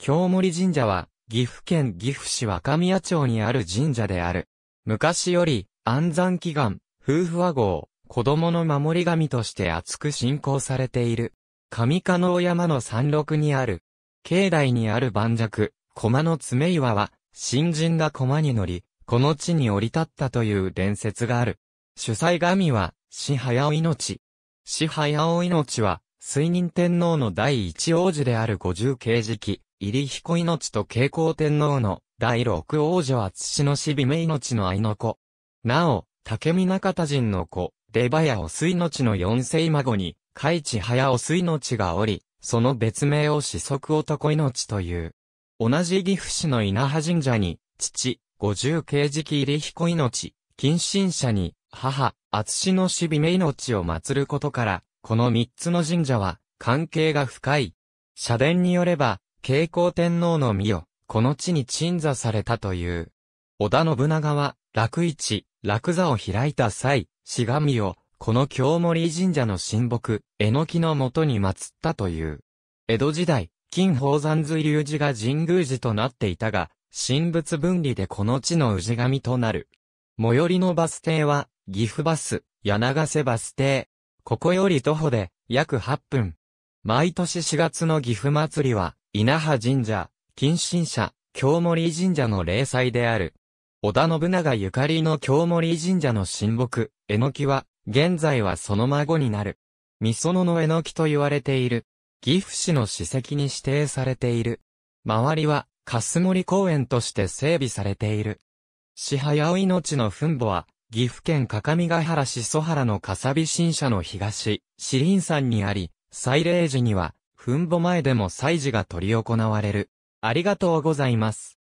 京森神社は、岐阜県岐阜市若宮町にある神社である。昔より、安産祈願、夫婦和合、子供の守り神として厚く信仰されている。上加納山の山麓にある、境内にある盤石、駒の爪岩は、新人が駒に乗り、この地に降り立ったという伝説がある。主催神は、死早命。死早命は、水任天皇の第一王子である五十慶事記。入彦命と慶光天皇の第六王女厚氏の死美め命の愛の子。なお、竹見中田人の子、出馬屋お水の地の四世孫に、海地早お水の地がおり、その別名を四足男命という。同じ岐阜市の稲葉神社に、父、五十事記入彦命、近親者に、母、厚氏の死美め命を祀ることから、この三つの神社は、関係が深い。社殿によれば、慶光天皇の御代、この地に鎮座されたという。織田信長は、楽市、楽座を開いた際、しがみを、この京森神社の神木、えのきのもとに祀ったという。江戸時代、金宝山随流寺が神宮寺となっていたが、神仏分離でこの地の氏神となる。最寄りのバス停は、岐阜バス、柳瀬バス停。ここより徒歩で、約8分。毎年4月の岐阜祭りは、稲葉神社、近親社、京森神社の霊祭である。織田信長ゆかりの京森神社の神木、えのきは、現在はその孫になる。みそののえのきと言われている。岐阜市の史跡に指定されている。周りは、かすもり公園として整備されている。市早い命の墳墓は、岐阜県各務原市蘇原の笠び神社の東、四林山にあり、祭礼時には、墳墓前でも祭事が執り行われる。ありがとうございます。